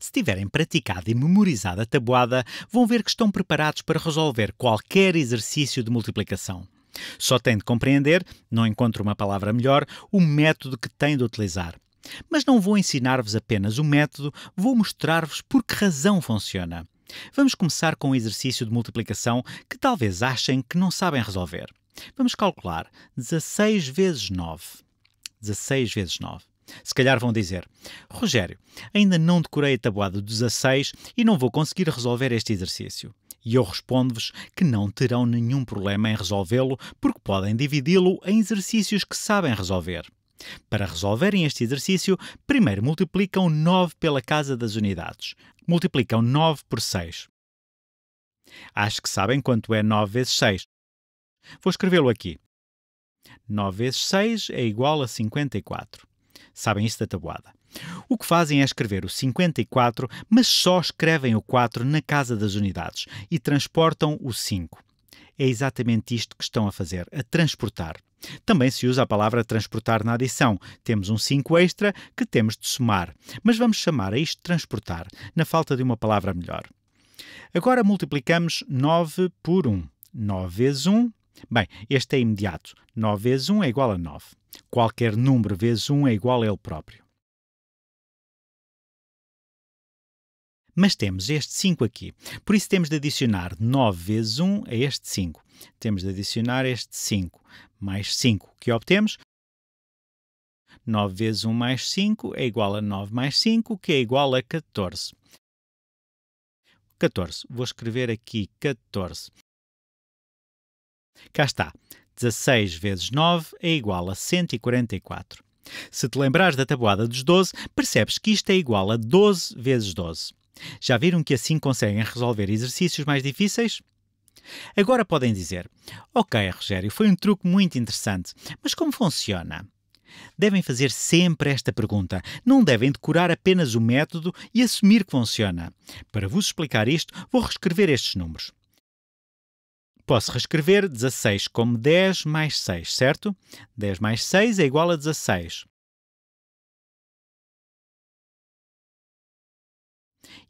Se tiverem praticado e memorizado a tabuada, vão ver que estão preparados para resolver qualquer exercício de multiplicação. Só têm de compreender, não encontro uma palavra melhor, o método que têm de utilizar. Mas não vou ensinar-vos apenas o método, vou mostrar-vos por que razão funciona. Vamos começar com um exercício de multiplicação que talvez achem que não sabem resolver. Vamos calcular 16 vezes 9. 16 vezes 9. Se calhar vão dizer: Rogério, ainda não decorei a tabuada 16 e não vou conseguir resolver este exercício. E eu respondo-vos que não terão nenhum problema em resolvê-lo, porque podem dividi-lo em exercícios que sabem resolver. Para resolverem este exercício, primeiro multiplicam 9 pela casa das unidades. Multiplicam 9 por 6. Acho que sabem quanto é 9 vezes 6. Vou escrevê-lo aqui. 9 vezes 6 é igual a 54 sabem isso da tabuada. O que fazem é escrever o 54, mas só escrevem o 4 na casa das unidades e transportam o 5. É exatamente isto que estão a fazer, a transportar. Também se usa a palavra transportar na adição. Temos um 5 extra que temos de somar, mas vamos chamar a isto de transportar, na falta de uma palavra melhor. Agora multiplicamos 9 por 1. 9 vezes 1. Bem, este é imediato. 9 vezes 1 é igual a 9. Qualquer número vezes 1 é igual a ele próprio. Mas temos este 5 aqui, por isso temos de adicionar 9 vezes 1 a este 5. Temos de adicionar este 5 mais 5, que obtemos 9 vezes 1 mais 5 é igual a 9 mais 5, que é igual a 14. 14. Vou escrever aqui 14. Cá está. 16 vezes 9 é igual a 144. Se te lembrares da tabuada dos 12, percebes que isto é igual a 12 vezes 12. Já viram que assim conseguem resolver exercícios mais difíceis? Agora podem dizer: Ok, Rogério, foi um truque muito interessante, mas como funciona? Devem fazer sempre esta pergunta. Não devem decorar apenas o método e assumir que funciona. Para vos explicar isto, vou reescrever estes números. Posso reescrever 16 como 10 mais 6, certo? 10 mais 6 é igual a 16.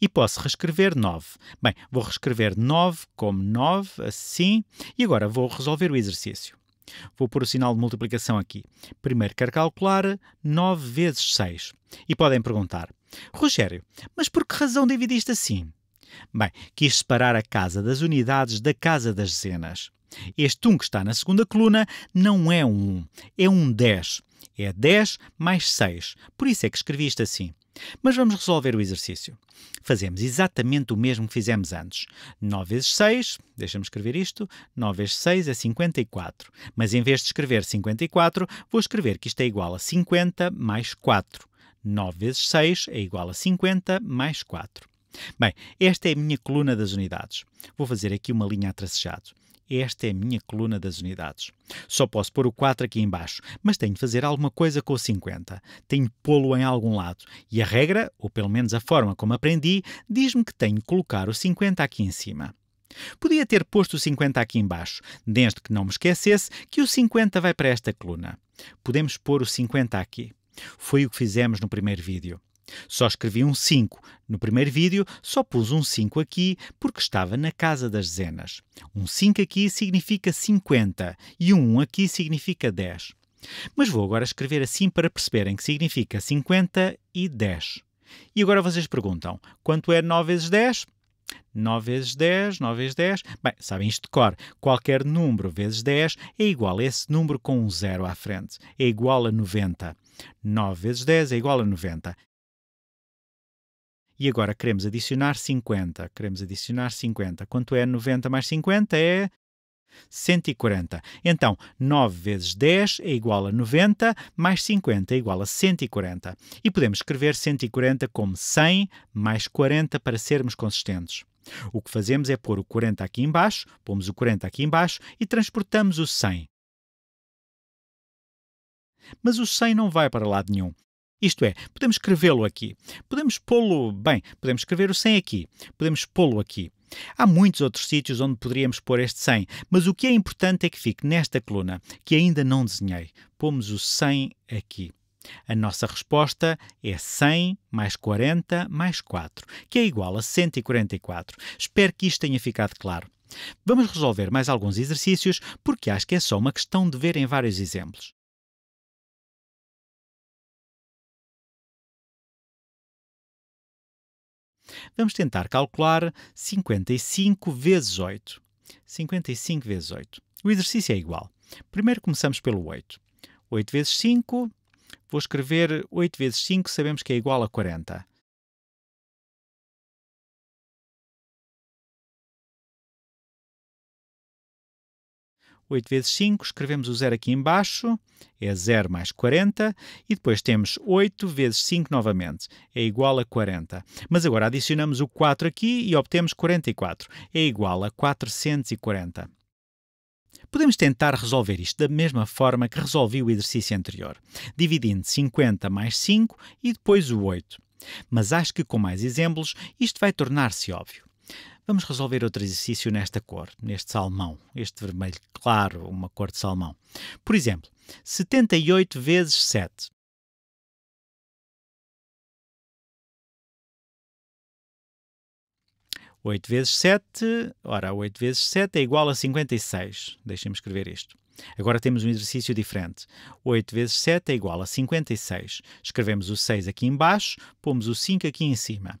E posso reescrever 9. Bem, vou reescrever 9 como 9, assim. E agora vou resolver o exercício. Vou pôr o sinal de multiplicação aqui. Primeiro quero calcular 9 vezes 6. E podem perguntar, Rogério, mas por que razão dividiste assim? Bem, quis separar a casa das unidades da casa das dezenas. Este 1 que está na segunda coluna não é um 1, é um 10. É 10 mais 6. Por isso é que escrevi isto assim. Mas vamos resolver o exercício. Fazemos exatamente o mesmo que fizemos antes. 9 vezes 6, deixa-me escrever isto, 9 vezes 6 é 54. Mas em vez de escrever 54, vou escrever que isto é igual a 50 mais 4. 9 vezes 6 é igual a 50 mais 4. Bem, esta é a minha coluna das unidades. Vou fazer aqui uma linha a tracejado. Esta é a minha coluna das unidades. Só posso pôr o 4 aqui embaixo, mas tenho de fazer alguma coisa com o 50. Tenho de pô-lo em algum lado. E a regra, ou pelo menos a forma como aprendi, diz-me que tenho de colocar o 50 aqui em cima. Podia ter posto o 50 aqui embaixo, desde que não me esquecesse que o 50 vai para esta coluna. Podemos pôr o 50 aqui. Foi o que fizemos no primeiro vídeo. Só escrevi um 5. No primeiro vídeo, só pus um 5 aqui porque estava na casa das dezenas. Um 5 aqui significa 50 e um 1 aqui significa 10. Mas vou agora escrever assim para perceberem que significa 50 e 10. E agora vocês perguntam: quanto é 9 vezes 10? 9 vezes 10, 9 vezes 10. Bem, sabem isto de cor. Qualquer número vezes 10 é igual a esse número com um zero à frente. É igual a 90. 9 vezes 10 é igual a 90. E agora queremos adicionar 50. Queremos adicionar 50. Quanto é 90 mais 50? É 140. Então, 9 vezes 10 é igual a 90, mais 50 é igual a 140. E podemos escrever 140 como 100 mais 40 para sermos consistentes. O que fazemos é pôr o 40 aqui embaixo, pomos o 40 aqui embaixo e transportamos o 100. Mas o 100 não vai para lado nenhum. Isto é, podemos escrevê-lo aqui, podemos pô-lo, bem, podemos escrever o 100 aqui, podemos pô-lo aqui. Há muitos outros sítios onde poderíamos pôr este 100, mas o que é importante é que fique nesta coluna, que ainda não desenhei. Pomos o 100 aqui. A nossa resposta é 100 mais 40 mais 4, que é igual a 144. Espero que isto tenha ficado claro. Vamos resolver mais alguns exercícios, porque acho que é só uma questão de verem vários exemplos. Vamos tentar calcular 55 vezes 8. 55 vezes 8. O exercício é igual. Primeiro começamos pelo 8. 8 vezes 5, vou escrever 8 vezes 5, sabemos que é igual a 40. 8 vezes 5, escrevemos o zero aqui embaixo, é 0 mais 40, e depois temos 8 vezes 5 novamente, é igual a 40. Mas agora adicionamos o 4 aqui e obtemos 44, é igual a 440. Podemos tentar resolver isto da mesma forma que resolvi o exercício anterior, dividindo 50 mais 5 e depois o 8. Mas acho que com mais exemplos isto vai tornar-se óbvio. Vamos resolver outro exercício nesta cor, neste salmão, este vermelho claro, uma cor de salmão. Por exemplo, 78 vezes 7. Oito vezes 7, ora, 8 vezes 7 é igual a 56. Deixem-me escrever isto. Agora temos um exercício diferente. 8 vezes 7 é igual a 56. Escrevemos o 6 aqui embaixo, pomos o 5 aqui em cima.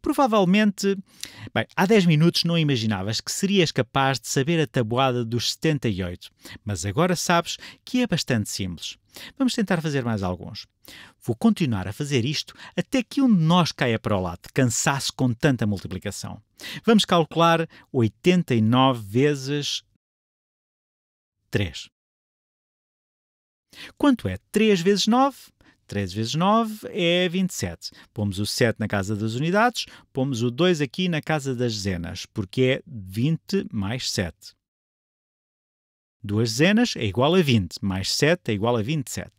Provavelmente, bem, há 10 minutos não imaginavas que serias capaz de saber a tabuada dos 78, mas agora sabes que é bastante simples. Vamos tentar fazer mais alguns. Vou continuar a fazer isto até que um de nós caia para o lado, cansar-se com tanta multiplicação. Vamos calcular 89 vezes 3. Quanto é 3 vezes 9? 3 vezes 9 é 27. Pomos o 7 na casa das unidades, pomos o 2 aqui na casa das dezenas, porque é 20 mais 7. 2 dezenas é igual a 20, mais 7 é igual a 27.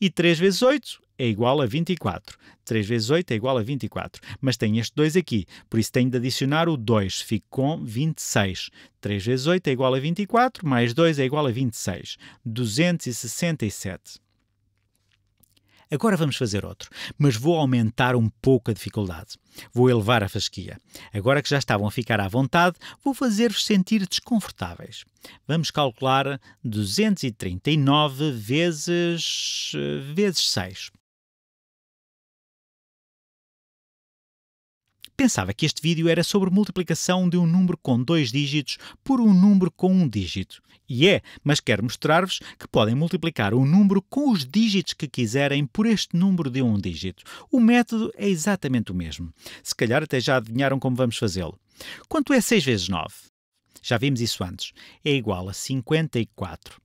E 3 vezes 8 é igual a 24. 3 vezes 8 é igual a 24. Mas tem este 2 aqui, por isso tenho de adicionar o 2, fico com 26. 3 vezes 8 é igual a 24, mais 2 é igual a 26. 267. Agora vamos fazer outro, mas vou aumentar um pouco a dificuldade. Vou elevar a fasquia. Agora que já estavam a ficar à vontade, vou fazer-vos sentir desconfortáveis. Vamos calcular 239 vezes, eh, vezes 6. pensava que este vídeo era sobre multiplicação de um número com dois dígitos por um número com um dígito. E é, mas quero mostrar-vos que podem multiplicar um número com os dígitos que quiserem por este número de um dígito. O método é exatamente o mesmo. Se calhar até já adivinharam como vamos fazê-lo. Quanto é 6 vezes 9? Já vimos isso antes. É igual a 54.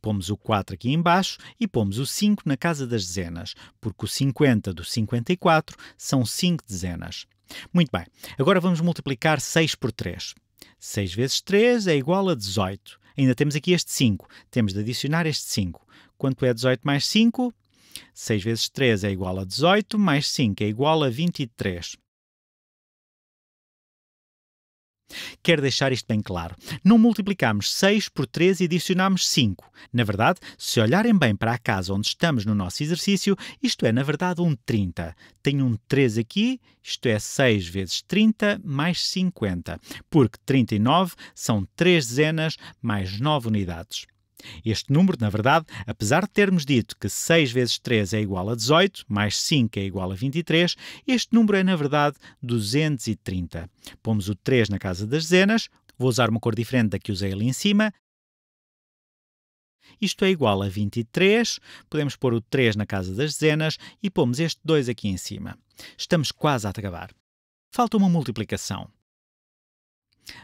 Pomos o 4 aqui embaixo e pomos o 5 na casa das dezenas, porque o 50 do 54 são 5 dezenas. Muito bem, agora vamos multiplicar 6 por 3. 6 vezes 3 é igual a 18. Ainda temos aqui este 5. Temos de adicionar este 5. Quanto é 18 mais 5? 6 vezes 3 é igual a 18, mais 5 é igual a 23. Quero deixar isto bem claro. Não multiplicamos 6 por 3 e adicionamos 5. Na verdade, se olharem bem para a casa onde estamos no nosso exercício, isto é, na verdade, um 30. Tenho um 3 aqui, isto é 6 vezes 30 mais 50, porque 39 são 3 dezenas mais 9 unidades. Este número, na verdade, apesar de termos dito que 6 vezes 3 é igual a 18, mais 5 é igual a 23, este número é, na verdade, 230. Pomos o 3 na casa das dezenas, vou usar uma cor diferente da que usei ali em cima, isto é igual a 23, podemos pôr o 3 na casa das dezenas e pomos este 2 aqui em cima. Estamos quase a acabar. Falta uma multiplicação.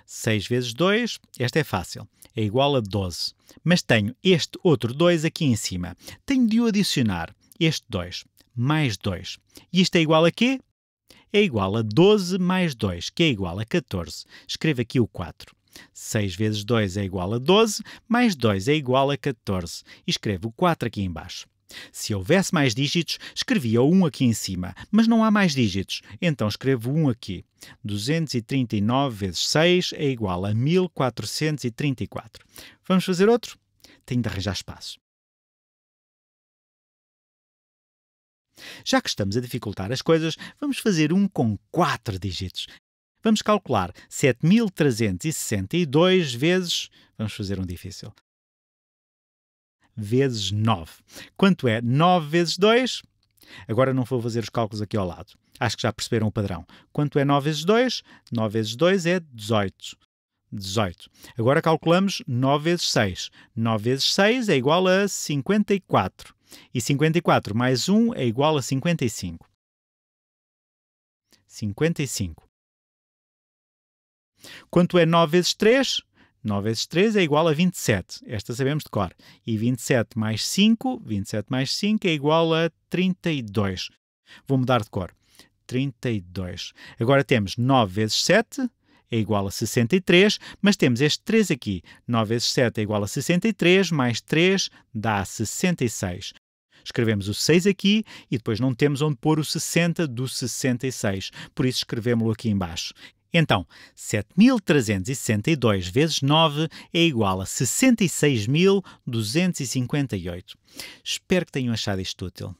6 vezes 2, esta é fácil, é igual a 12. Mas tenho este outro 2 aqui em cima. Tenho de o adicionar, este 2, mais 2. E isto é igual a quê? É igual a 12 mais 2, que é igual a 14. Escreva aqui o 4. 6 vezes 2 é igual a 12, mais 2 é igual a 14. E escrevo o 4 aqui embaixo. Se houvesse mais dígitos, escrevia um aqui em cima, mas não há mais dígitos, então escrevo um aqui. 239 vezes 6 é igual a 1434. Vamos fazer outro? Tenho de arranjar espaço. Já que estamos a dificultar as coisas, vamos fazer um com 4 dígitos. Vamos calcular 7362 vezes. Vamos fazer um difícil vezes 9. Quanto é 9 vezes 2? Agora não vou fazer os cálculos aqui ao lado. Acho que já perceberam o padrão. Quanto é 9 vezes 2? 9 vezes 2 é 18. 18. Agora calculamos 9 vezes 6. 9 vezes 6 é igual a 54. E 54 mais 1 é igual a 55. 55. Quanto é 9 vezes 3? 9 vezes 3 é igual a 27. Esta sabemos de cor. E 27 mais 5, 27 mais 5 é igual a 32. Vou mudar de cor. 32. Agora temos 9 vezes 7 é igual a 63, mas temos este 3 aqui. 9 vezes 7 é igual a 63, mais 3 dá 66. Escrevemos o 6 aqui e depois não temos onde pôr o 60 do 66, por isso escrevemos-lo aqui embaixo. Então, 7.362 vezes 9 é igual a 66.258. Espero que tenham achado isto útil.